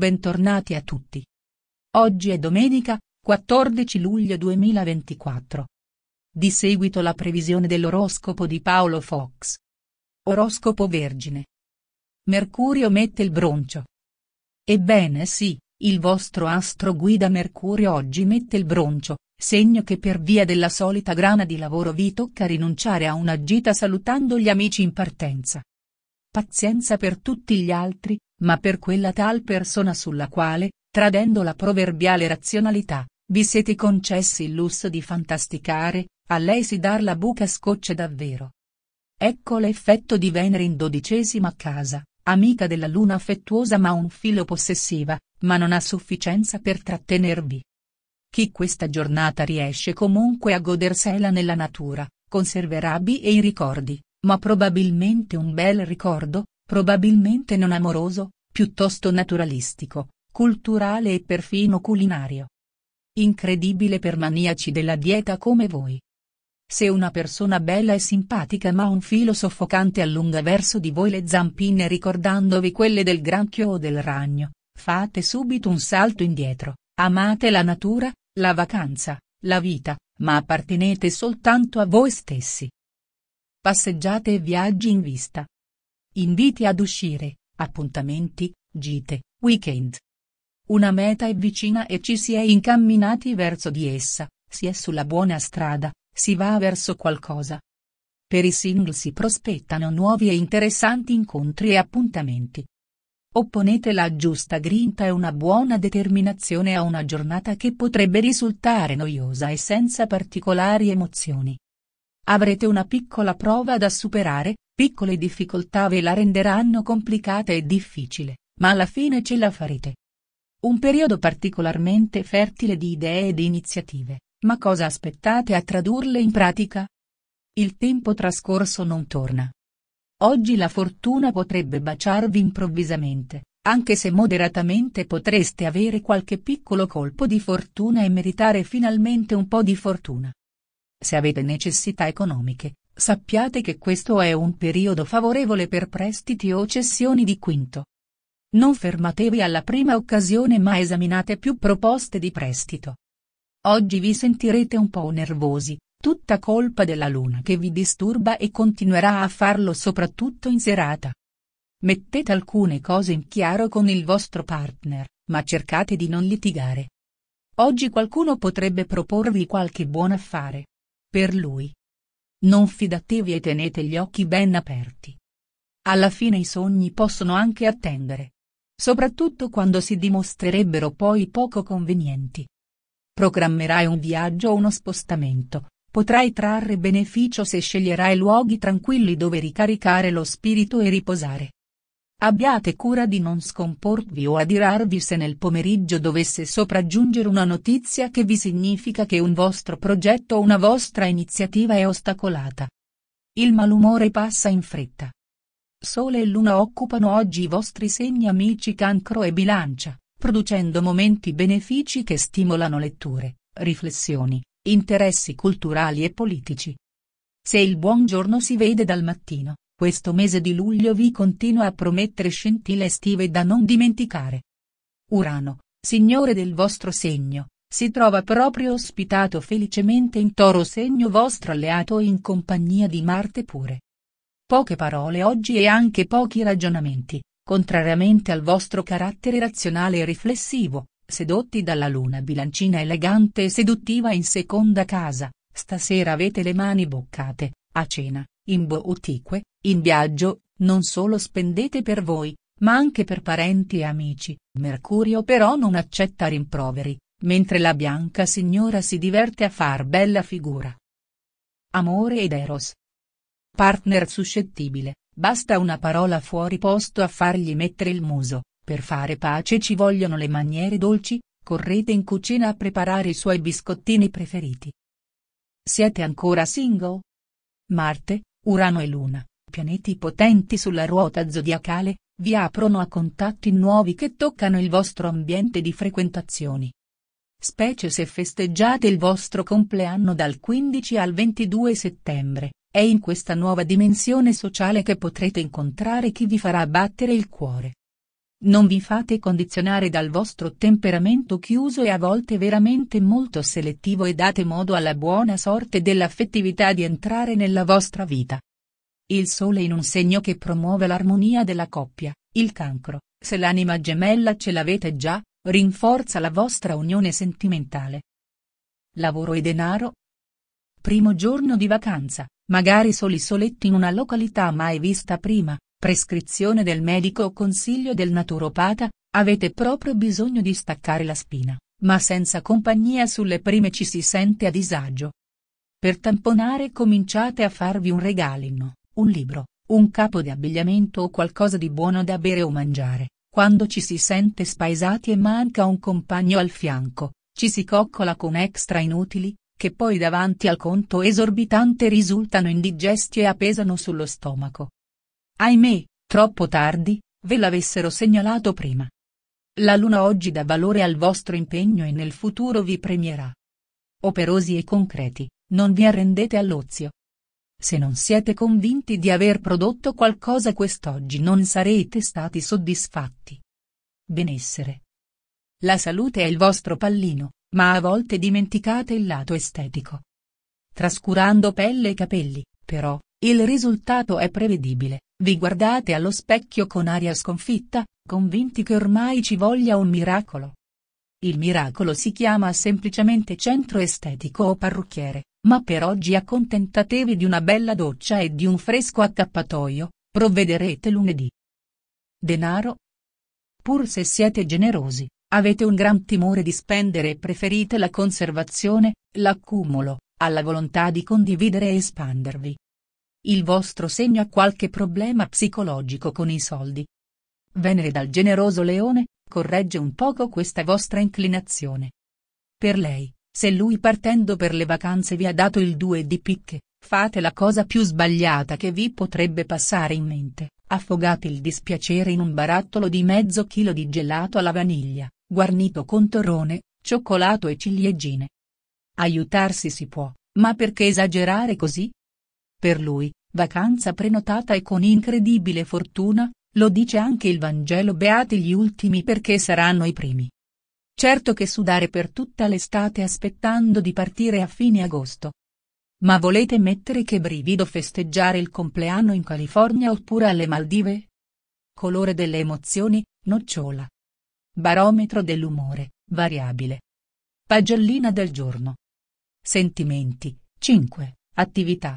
Bentornati a tutti. Oggi è domenica, 14 luglio 2024. Di seguito la previsione dell'oroscopo di Paolo Fox. Oroscopo Vergine. Mercurio mette il broncio. Ebbene sì, il vostro astro guida Mercurio oggi mette il broncio, segno che per via della solita grana di lavoro vi tocca rinunciare a una gita salutando gli amici in partenza pazienza per tutti gli altri, ma per quella tal persona sulla quale, tradendo la proverbiale razionalità, vi siete concessi il lusso di fantasticare, a lei si dar la buca scocce davvero. Ecco l'effetto di Venere in dodicesima casa, amica della luna affettuosa ma un filo possessiva, ma non ha sufficienza per trattenervi. Chi questa giornata riesce comunque a godersela nella natura, conserverà B e i ricordi, ma probabilmente un bel ricordo, probabilmente non amoroso, piuttosto naturalistico, culturale e perfino culinario. Incredibile per maniaci della dieta come voi. Se una persona bella e simpatica ma un filo soffocante allunga verso di voi le zampine ricordandovi quelle del granchio o del ragno, fate subito un salto indietro, amate la natura, la vacanza, la vita, ma appartenete soltanto a voi stessi passeggiate e viaggi in vista. Inviti ad uscire, appuntamenti, gite, weekend. Una meta è vicina e ci si è incamminati verso di essa, si è sulla buona strada, si va verso qualcosa. Per i single si prospettano nuovi e interessanti incontri e appuntamenti. Opponete la giusta grinta e una buona determinazione a una giornata che potrebbe risultare noiosa e senza particolari emozioni. Avrete una piccola prova da superare, piccole difficoltà ve la renderanno complicata e difficile, ma alla fine ce la farete. Un periodo particolarmente fertile di idee e di iniziative, ma cosa aspettate a tradurle in pratica? Il tempo trascorso non torna. Oggi la fortuna potrebbe baciarvi improvvisamente, anche se moderatamente potreste avere qualche piccolo colpo di fortuna e meritare finalmente un po' di fortuna. Se avete necessità economiche, sappiate che questo è un periodo favorevole per prestiti o cessioni di quinto. Non fermatevi alla prima occasione ma esaminate più proposte di prestito. Oggi vi sentirete un po' nervosi, tutta colpa della luna che vi disturba e continuerà a farlo soprattutto in serata. Mettete alcune cose in chiaro con il vostro partner, ma cercate di non litigare. Oggi qualcuno potrebbe proporvi qualche buon affare. Per lui. Non fidatevi e tenete gli occhi ben aperti. Alla fine i sogni possono anche attendere. Soprattutto quando si dimostrerebbero poi poco convenienti. Programmerai un viaggio o uno spostamento, potrai trarre beneficio se sceglierai luoghi tranquilli dove ricaricare lo spirito e riposare. Abbiate cura di non scomporvi o adirarvi se nel pomeriggio dovesse sopraggiungere una notizia che vi significa che un vostro progetto o una vostra iniziativa è ostacolata. Il malumore passa in fretta. Sole e Luna occupano oggi i vostri segni amici cancro e bilancia, producendo momenti benefici che stimolano letture, riflessioni, interessi culturali e politici. Se il buongiorno si vede dal mattino, questo mese di luglio vi continua a promettere scintille estive da non dimenticare. Urano, signore del vostro segno, si trova proprio ospitato felicemente in toro segno vostro alleato in compagnia di Marte pure. Poche parole oggi e anche pochi ragionamenti, contrariamente al vostro carattere razionale e riflessivo, sedotti dalla luna bilancina elegante e seduttiva in seconda casa, stasera avete le mani boccate, a cena, in boutique, in viaggio, non solo spendete per voi, ma anche per parenti e amici. Mercurio però non accetta rimproveri, mentre la bianca signora si diverte a far bella figura. Amore ed Eros. Partner suscettibile, basta una parola fuori posto a fargli mettere il muso, per fare pace ci vogliono le maniere dolci, correte in cucina a preparare i suoi biscottini preferiti. Siete ancora single? Marte, Urano e Luna, pianeti potenti sulla ruota zodiacale, vi aprono a contatti nuovi che toccano il vostro ambiente di frequentazioni. Specie se festeggiate il vostro compleanno dal 15 al 22 settembre, è in questa nuova dimensione sociale che potrete incontrare chi vi farà battere il cuore. Non vi fate condizionare dal vostro temperamento chiuso e a volte veramente molto selettivo e date modo alla buona sorte dell'affettività di entrare nella vostra vita. Il sole in un segno che promuove l'armonia della coppia, il cancro, se l'anima gemella ce l'avete già, rinforza la vostra unione sentimentale. Lavoro e denaro? Primo giorno di vacanza, magari soli soletti in una località mai vista prima, prescrizione del medico o consiglio del naturopata, avete proprio bisogno di staccare la spina, ma senza compagnia sulle prime ci si sente a disagio. Per tamponare cominciate a farvi un regalino, un libro, un capo di abbigliamento o qualcosa di buono da bere o mangiare, quando ci si sente spaesati e manca un compagno al fianco, ci si coccola con extra inutili, che poi davanti al conto esorbitante risultano indigesti e appesano sullo stomaco ahimè, troppo tardi, ve l'avessero segnalato prima. La luna oggi dà valore al vostro impegno e nel futuro vi premierà. Operosi e concreti, non vi arrendete all'ozio. Se non siete convinti di aver prodotto qualcosa quest'oggi non sarete stati soddisfatti. Benessere. La salute è il vostro pallino, ma a volte dimenticate il lato estetico. Trascurando pelle e capelli, però, il risultato è prevedibile, vi guardate allo specchio con aria sconfitta, convinti che ormai ci voglia un miracolo. Il miracolo si chiama semplicemente centro estetico o parrucchiere, ma per oggi accontentatevi di una bella doccia e di un fresco accappatoio, provvederete lunedì. Denaro? Pur se siete generosi, avete un gran timore di spendere e preferite la conservazione, l'accumulo, alla volontà di condividere e espandervi. Il vostro segno ha qualche problema psicologico con i soldi. Venere dal generoso leone, corregge un poco questa vostra inclinazione. Per lei, se lui partendo per le vacanze vi ha dato il 2 di picche, fate la cosa più sbagliata che vi potrebbe passare in mente, affogate il dispiacere in un barattolo di mezzo chilo di gelato alla vaniglia, guarnito con torrone, cioccolato e ciliegine. Aiutarsi si può, ma perché esagerare così? Per lui, vacanza prenotata e con incredibile fortuna, lo dice anche il Vangelo beati gli ultimi perché saranno i primi. Certo che sudare per tutta l'estate aspettando di partire a fine agosto. Ma volete mettere che brivido festeggiare il compleanno in California oppure alle Maldive? Colore delle emozioni, nocciola. Barometro dell'umore, variabile. Pagellina del giorno. Sentimenti, 5, attività,